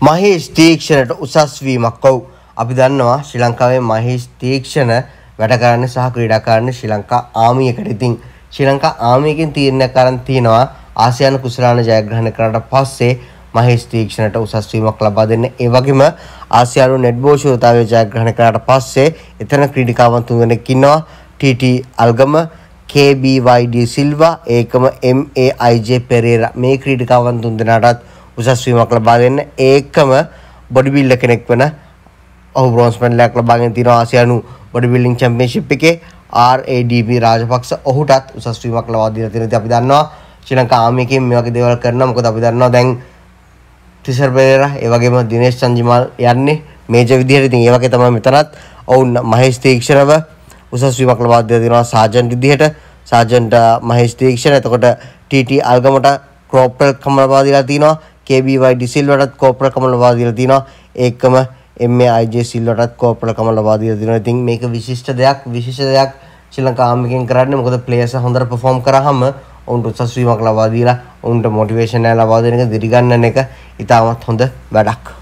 මහේෂ් තීක්ෂණට උසස් වීමක් ඔව්. අපි දන්නවා ශ්‍රී ලංකාවේ මහේෂ් තීක්ෂණ වැඩ කරන්නේ සහ ක්‍රීඩා කරන්නේ ශ්‍රී ලංකා ආමියකට. ඉතින් ශ්‍රී ලංකා ආමියකින් තීරණයක් අරන් තියෙනවා ආසියානු කුසලාන ජයග්‍රහණ කරාට පස්සේ මහේෂ් තීක්ෂණට උසස් වීමක් ලබා දෙන්න. ඒ වගේම ආසියානු නෙට්බෝල් ශූරතාවය ජයග්‍රහණ කරාට පස්සේ එතන ක්‍රීඩිකාවන් තුන්දෙනෙක් ඉන්නවා. TT අල්ගම KBYD සිල්වා ඒකම MAIJ පෙරේරා මේ ක්‍රීඩිකාවන් තුන්දෙනාටත් උසස් වීමක් ලබා දෙන්න ඒකම බොඩි බිල්ඩර් කෙනෙක් වෙන ඔහු බ්‍රොන්ස් මෙඩලයක් ලබාගෙන තියෙනවා ආසියානු බොඩි බිල්ඩින් චැම්පියන්ෂිප් එකේ RADB රාජපක්ෂ ඔහුටත් උසස් වීමක් ලබා දීලා තියෙනවා ඉතින් අපි දන්නවා ශ්‍රී ලංකා ආමියකින් මේ වගේ දේවල් කරනවා මොකද අපි දන්නවා දැන් ටිසර් පෙරේරා ඒ වගේම දිනේෂ් චන්දිමාල් යන්නේ මේජර් විදිහට ඉතින් ඒ වගේ තමයි මෙතනත් ඔවුන් මහේෂ් තීක්ෂණව උසස් වීමක් ලබා දීලා තියෙනවා සාජන්ට් විදිහට සාජන්ට් මහේෂ් තීක්ෂණ එතකොට TT අල්ගමට ක්‍රොප්පල් කම ලබා දීලා තිනවා KBY ඩිසිල්වටත් කෝපරකම ලබා දීලා තිනවා. ඒකම MAIJ සිල්වටත් කෝපරකම ලබා දීලා තිනවා. ඉතින් මේක විශිෂ්ට දෙයක් විශේෂ දෙයක් ශ්‍රී ලංකාමිකෙන් කරන්නේ. මොකද ප්ලේයර්ස් හොඳට පර්ෆෝම් කරාම ඔවුන්ට උත්සාහ වීමක් ලබා දීලා ඔවුන්ට මොටිවේෂන් එක ලබා දෙන එක දිරිගන්නන එක ඉතාමත් හොඳ වැඩක්.